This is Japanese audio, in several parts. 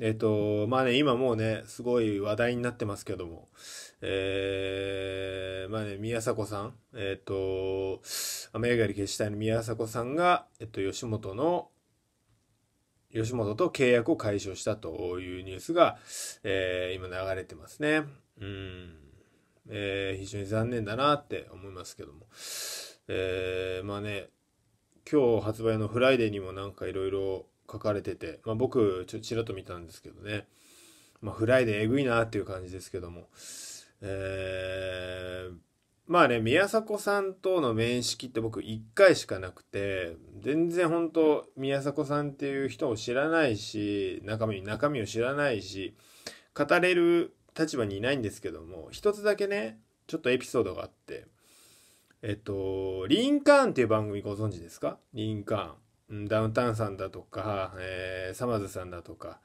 えっ、と、まあね、今もうね、すごい話題になってますけども、えー、まあね、宮迫さん、えっ、と、雨上がり決死隊の宮迫さんが、えっ、と、吉本の、吉本と契約を解消したというニュースが、え今流れてますね。うん。え非常に残念だなって思いますけども。えまあね、今日発売のフライデーにもなんかいろいろ書かれてて、まあ、僕ちょちらっと見たんですけどね、まあ、フライデーえぐいなっていう感じですけども、えー、まあね宮迫さんとの面識って僕1回しかなくて全然本当宮迫さんっていう人を知らないし中身中身を知らないし語れる立場にいないんですけども一つだけねちょっとエピソードがあってえっと「リンカーン」っていう番組ご存知ですかリンカーン。ダウンタウンさんだとか、えー、サマズさんだとか、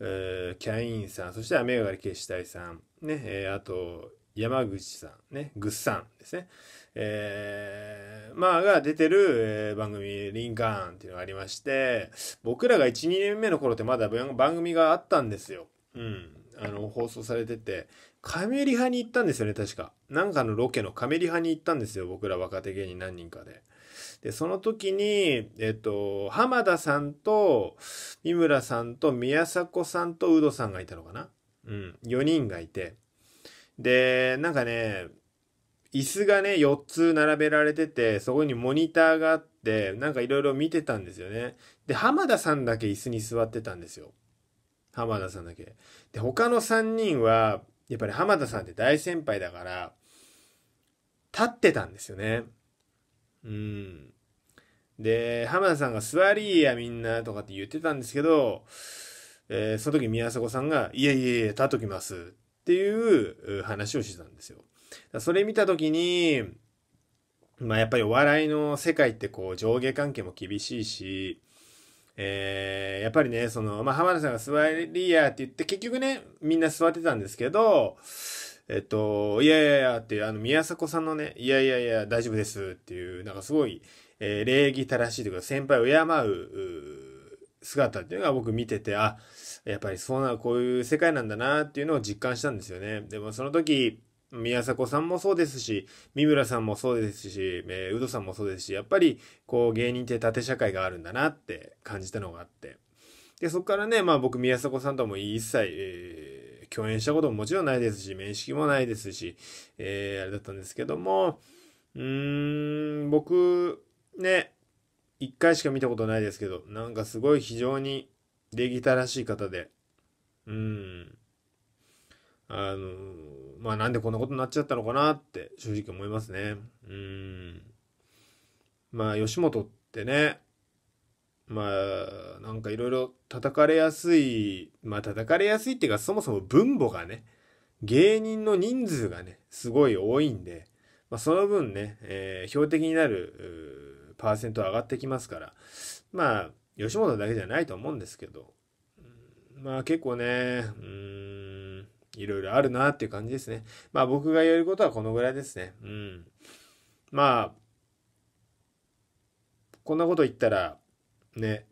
えー、キャインさん、そして雨上がり決死隊さん、ね、えー、あと、山口さん、ね、ぐっさんですね。えー、まあ、が出てる、えー、番組、リンカーンっていうのがありまして、僕らが1、2年目の頃ってまだ番組があったんですよ。うん。あの、放送されてて、カメリ派に行ったんですよね、確か。なんかのロケのカメリ派に行ったんですよ、僕ら若手芸人何人かで。で、その時に、えっと、浜田さんと、三村さんと、宮迫さんと、ウドさんがいたのかなうん、4人がいて。で、なんかね、椅子がね、4つ並べられてて、そこにモニターがあって、なんかいろいろ見てたんですよね。で、浜田さんだけ椅子に座ってたんですよ。浜田さんだけ。で、他の3人は、やっぱり浜田さんって大先輩だから、立ってたんですよね。うん。で、浜田さんが座りやみんなとかって言ってたんですけど、えー、その時宮迫さんが、いやいやいや、立っときますっていう話をしてたんですよ。それ見た時に、まあやっぱりお笑いの世界ってこう上下関係も厳しいし、えー、やっぱりね、その、まあ、浜田さんが座りやって言って、結局ね、みんな座ってたんですけど、えっと、いやいやいやっていう、あの、宮迫さんのね、いやいやいや、大丈夫ですっていう、なんかすごい、えー、礼儀正しいというか、先輩を敬う姿っていうのが僕見てて、あ、やっぱりそうな、こういう世界なんだなっていうのを実感したんですよね。でもその時、宮迫さんもそうですし、三村さんもそうですし、えー、ウドさんもそうですし、やっぱりこう芸人って縦社会があるんだなって感じたのがあって。で、そっからね、まあ僕宮迫さんとも一切、えー、共演したことももちろんないですし、面識もないですし、えー、あれだったんですけども、うーん、僕、ね、一回しか見たことないですけど、なんかすごい非常に礼儀正しい方で、うん、あの、まあなんでこんなことになっちゃったのかなって正直思いますね。うん。まあ吉本ってね、まあなんかいろいろ叩かれやすい、まあ叩かれやすいっていうかそもそも分母がね、芸人の人数がね、すごい多いんで、まあその分ね、えー、標的になるパーセント上がってきますから、まあ吉本だけじゃないと思うんですけど、まあ結構ね、うん、いろいろあるなっていう感じですね。まあ僕が言えることはこのぐらいですね。うん。まあ、こんなこと言ったら、ね、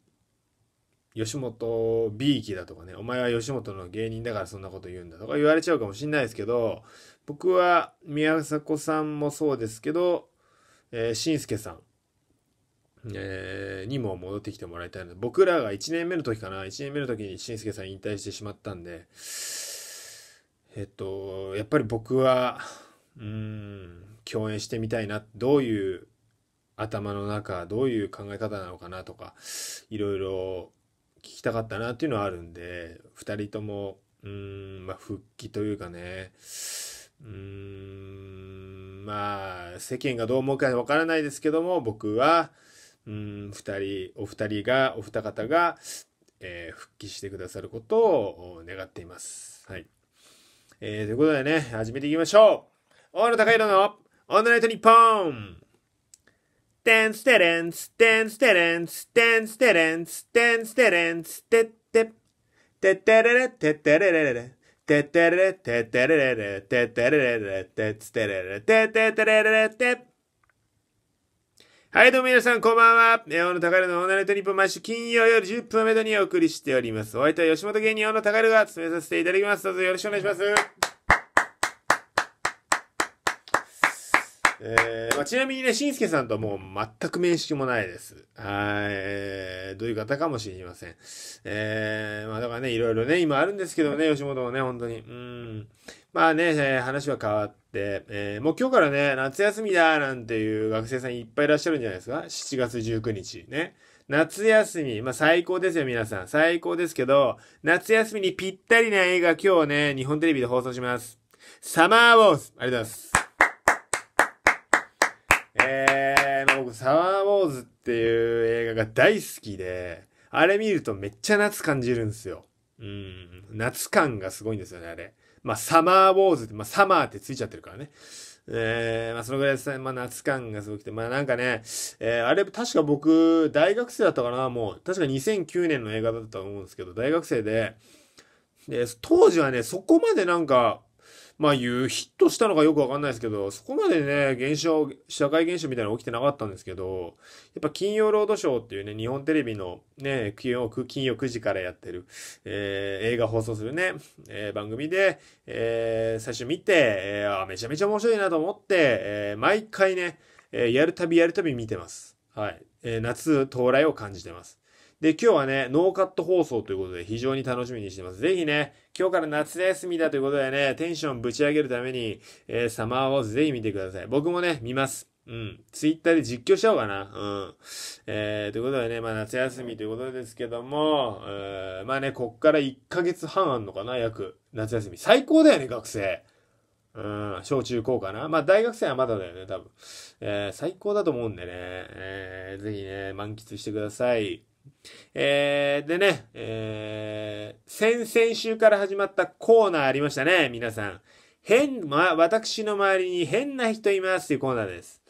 吉本 B 期だとかね、お前は吉本の芸人だからそんなこと言うんだとか言われちゃうかもしんないですけど、僕は宮迫さんもそうですけど、えー、しさん、えー、にも戻ってきてもらいたいので、僕らが1年目の時かな、1年目の時にし助さん引退してしまったんで、えっと、やっぱり僕は、うん、共演してみたいな、どういう頭の中、どういう考え方なのかなとか、いろいろ聞きたかったなっていうのはあるんで、2人とも、うん、まあ、復帰というかね、うん、まあ、世間がどう思うかわからないですけども、僕は、うん、2人、お二人が、お二方が、えー、復帰してくださることを願っています。はい。えー、ということでね、始めていきましょう大野高弘のオンナイトニッポンテンステレンス、テンステレンス、テンステレンス、テンステレンス、テッテ、テッテレレ、テッテレレレ、テッテレレ、テッテレレレ、テッテレレレ、テッテレレ、テッテレレ、テッはい、どうも皆さん、こんばんは。ネオの宝のオーナレット日本毎週金曜夜10分めどにお送りしております。お相手は吉本芸人オの宝が務めさせていただきます。どうぞよろしくお願いします。えー、まあ、ちなみにね、しんすけさんとはもう全く面識もないです。はい。どういう方かもしれません。えー、まあだからね、いろいろね、今あるんですけどね、吉本もね、本当に。うん。まあね、話は変わって、えー、もう今日からね、夏休みだなんていう学生さんいっぱいいらっしゃるんじゃないですか ?7 月19日ね。夏休み、まあ最高ですよ皆さん。最高ですけど、夏休みにぴったりな映画今日ね、日本テレビで放送します。サマーウォーズありがとうございます。えー、僕、サマーウォーズっていう映画が大好きで、あれ見るとめっちゃ夏感じるんですよ。うん、夏感がすごいんですよね、あれ。まあ、サマーウォーズって、まあ、サマーってついちゃってるからね。えー、まあ、そのぐらいですね。まあ、夏感がすごくて、まあ、なんかね、えー、あれ、確か僕、大学生だったかな、もう、確か2009年の映画だったと思うんですけど、大学生で、で、当時はね、そこまでなんか、まあ、言うヒットしたのかよくわかんないですけど、そこまでね、現象、社会現象みたいなの起きてなかったんですけど、やっぱ金曜ロードショーっていうね、日本テレビのね、金曜、金曜9時からやってる、えー、映画放送するね、えー、番組で、えー、最初見て、えー、あ、めちゃめちゃ面白いなと思って、えー、毎回ね、えー、やるたびやるたび見てます。はい。えー、夏到来を感じてます。で、今日はね、ノーカット放送ということで非常に楽しみにしてます。ぜひね、今日から夏休みだということでね、テンションぶち上げるために、えー、サマーウォーズぜひ見てください。僕もね、見ます。うん。ツイッターで実況しちゃおうかな。うん。えー、ということでね、まあ夏休みということですけども、えー、まあね、こっから1ヶ月半あんのかな、約。夏休み。最高だよね、学生。うん、小中高かな。まあ大学生はまだだよね、多分。えー、最高だと思うんでね、えー、ぜひね、満喫してください。えー、でね、えー、先々週から始まったコーナーありましたね、皆さん。変、ま、私の周りに変な人いますというコーナーです。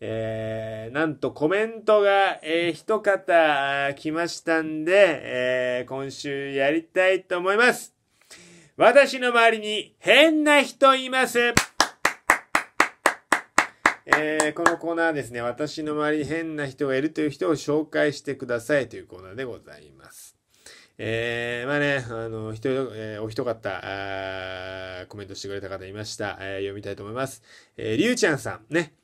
えー、なんとコメントが、えー、一方来ましたんで、えー、今週やりたいと思います。私の周りに変な人いますえー、このコーナーですね、私の周りに変な人がいるという人を紹介してくださいというコーナーでございます。えー、まあね、あの、一人、えー、お一方、コメントしてくれた方いました。えー、読みたいと思います。えー、りゅうちゃんさん、ね。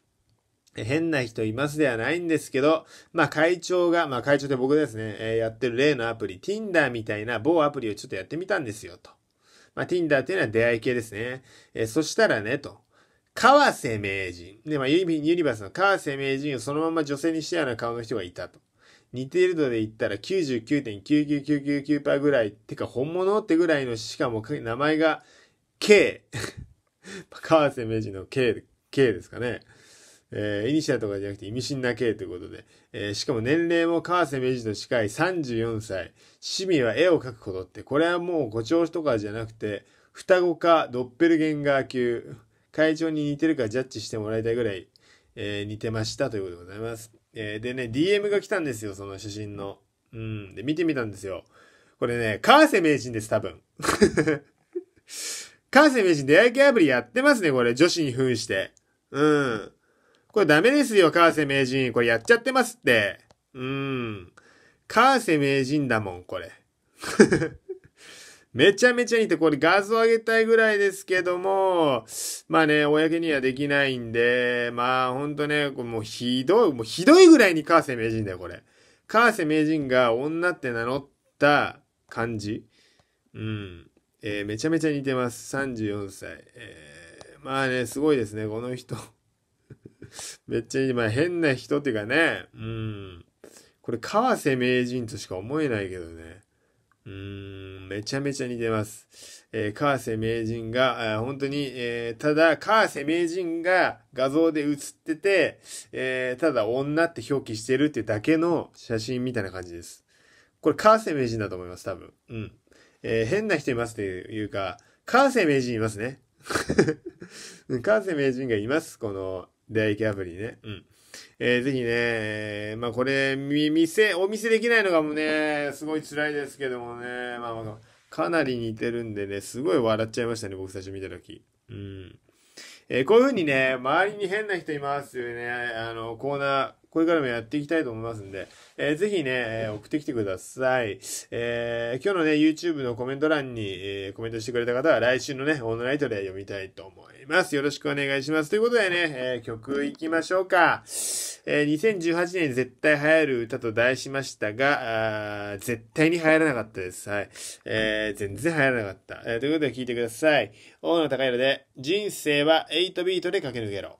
変な人いますではないんですけど、まあ会長が、まあ会長って僕ですね、えー、やってる例のアプリ、Tinder みたいな某アプリをちょっとやってみたんですよ、と。まあ Tinder っていうのは出会い系ですね。えー、そしたらね、と。川瀬名人。で、まあ、ユニユニバースの川瀬名人をそのまま女性にしたような顔の人がいたと。似てるので言ったら99.99999%ぐらい、てか本物ってぐらいの、しかも名前が K。川瀬名人の K、K ですかね。えー、イニシアとかじゃなくて意味深な K ということで、えー、しかも年齢も川瀬名人と近い34歳、趣味は絵を描くことって、これはもう誇張とかじゃなくて、双子かドッペルゲンガー級。会長に似てるかジャッジしてもらいたいぐらい、えー、似てましたということでございます。えー、でね、DM が来たんですよ、その写真の。うん。で、見てみたんですよ。これね、河瀬名人です、多分。河 瀬名人、出会い系アプリやってますね、これ。女子に扮して。うん。これダメですよ、河瀬名人。これやっちゃってますって。うん。河瀬名人だもん、これ。めちゃめちゃ似て、これ画像上げたいぐらいですけども、まあね、公にはできないんで、まあほんとね、もうひどい、もうひどいぐらいに河瀬名人だよ、これ。河瀬名人が女って名乗った感じ。うん。えー、めちゃめちゃ似てます。34歳。えー、まあね、すごいですね、この人。めっちゃ、まあ変な人っていうかね、うん。これ、河瀬名人としか思えないけどね。うん、めちゃめちゃ似てます。えー、河瀬名人が、本当に、えー、ただ、河瀬名人が画像で写ってて、えー、ただ女って表記してるってだけの写真みたいな感じです。これ、河瀬名人だと思います、多分。うん。えー、変な人いますっていうか、河瀬名人いますね。河 瀬名人がいます、この出会い系アプリね。うん。えー、ぜひね、まあこれ、店、お見せできないのがもうね、すごい辛いですけどもね、まあまあ、かなり似てるんでね、すごい笑っちゃいましたね、僕最初見たとき。うん。えー、こういうふうにね、周りに変な人いますよね、あの、コーナー、これからもやっていきたいと思いますんで、えー、ぜひね、送ってきてください。えー、今日のね、YouTube のコメント欄に、えー、コメントしてくれた方は来週のね、オールナイトで読みたいと思います。よろしくお願いします。ということでね、えー、曲いきましょうか。えー、2018年絶対流行る歌と題しましたが、あ絶対に流行らなかったです。はい。えー、全然流行らなかった。えー、ということで聞いてください。大野高弘で、人生は8ビートで駆け抜けろ。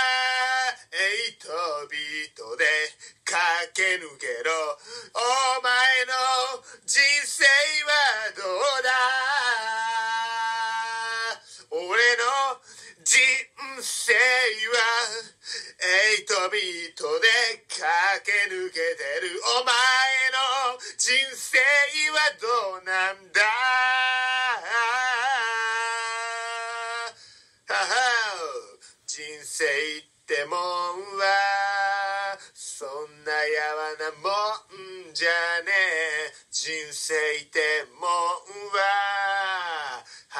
もんはそんなやわなもんじゃねえ人生ってもんは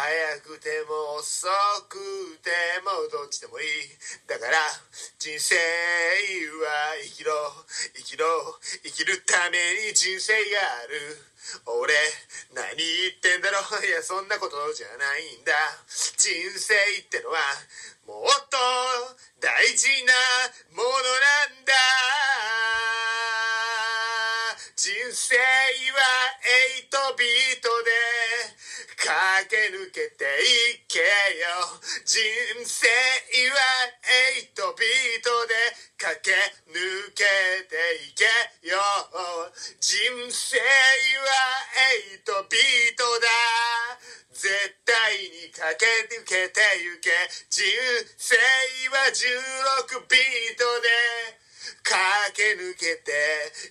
早くても遅くてもどっちでもいいだから人生は生きろ生きろ生きるために人生がある俺何言ってんだろういやそんなことじゃないんだ人生ってのはもっと大事なものなんだ人生は8ビートで駆け抜けていけよ人生はエイトビートで駆け抜けていけよ人生はエイトビートだ絶対に駆け抜けていけ人生は16ビートで駆け抜けて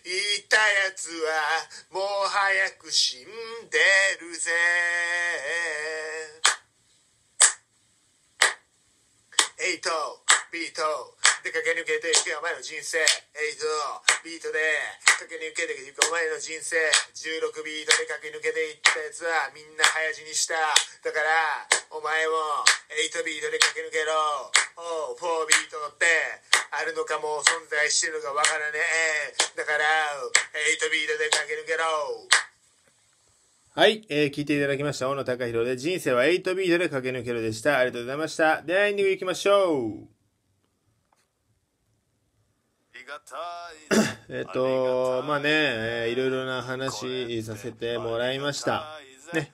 いったやつはもう早く死んでるぜエイトビートで駆け抜けていくお前の人生エイトビートで駆け抜けていくお前の人生16ビートで駆け抜けていったやつはみんな早死にしただからお前もエイトビートで駆け抜けろお4ビートってあるのかもう存在してるのかわからねえだからエイトビートで駆け抜けろはい、えー、聞いていただきました。大野隆弘で、人生は8ビートで駆け抜けるでした。ありがとうございました。では、エンディングいきましょう。えっと、まあね、いろいろな話させてもらいました。ね。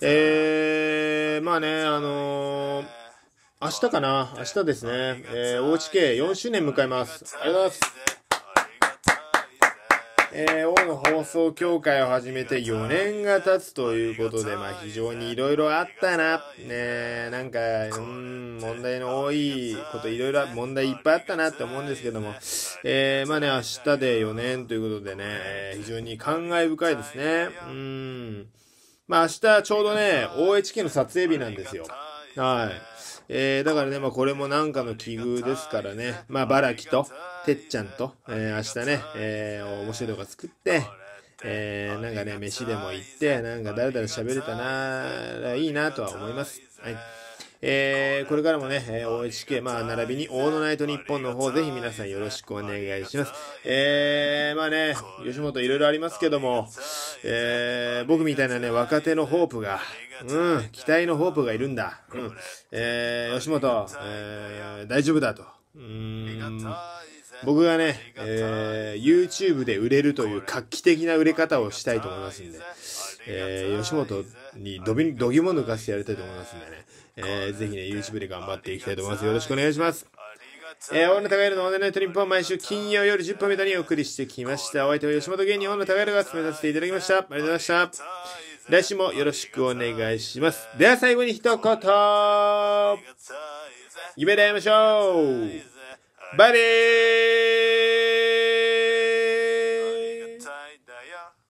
えー、まあね、あのー、明日かな明日ですね。えー、OHK4 周年迎えます。ありがとうございます。えー、大野放送協会を始めて4年が経つということで、まあ非常に色々あったな。ねなんか、うん、問題の多いこと、色々問題いっぱいあったなって思うんですけども、えー、まあね、明日で4年ということでね、え非常に感慨深いですね。うん。まあ明日ちょうどね、OHK の撮影日なんですよ。はい。えー、だからね、まあこれもなんかの奇遇ですからね、まあバラキと、てっちゃんと、えー、明日ね、えー、面白い動画作って、えー、なんかね、飯でも行って、なんかだらだら喋れたないいなとは思います。はい。えー、これからもね、え OHK、まあ、並びに、オードナイト日本の方、ぜひ皆さんよろしくお願いします。えー、まあね、吉本いろいろありますけども、えー、僕みたいなね、若手のホープが、うん、期待のホープがいるんだ。うん。えー、吉本、えー、大丈夫だと。うん。僕がね、えー、YouTube で売れるという画期的な売れ方をしたいと思いますんで、えー、吉本にどび、どぎも抜かしてやりたいと思いますんでね、えー、ぜひね、YouTube で頑張っていきたいと思います。よろしくお願いします。えー、野高弘のオンライント日本毎週金曜夜10分目タにお送りしてきました。お相手は吉本芸人野高弘が務めさせていただきました。ありがとうございました。来週もよろしくお願いします。では最後に一言夢で会いましょう buddy.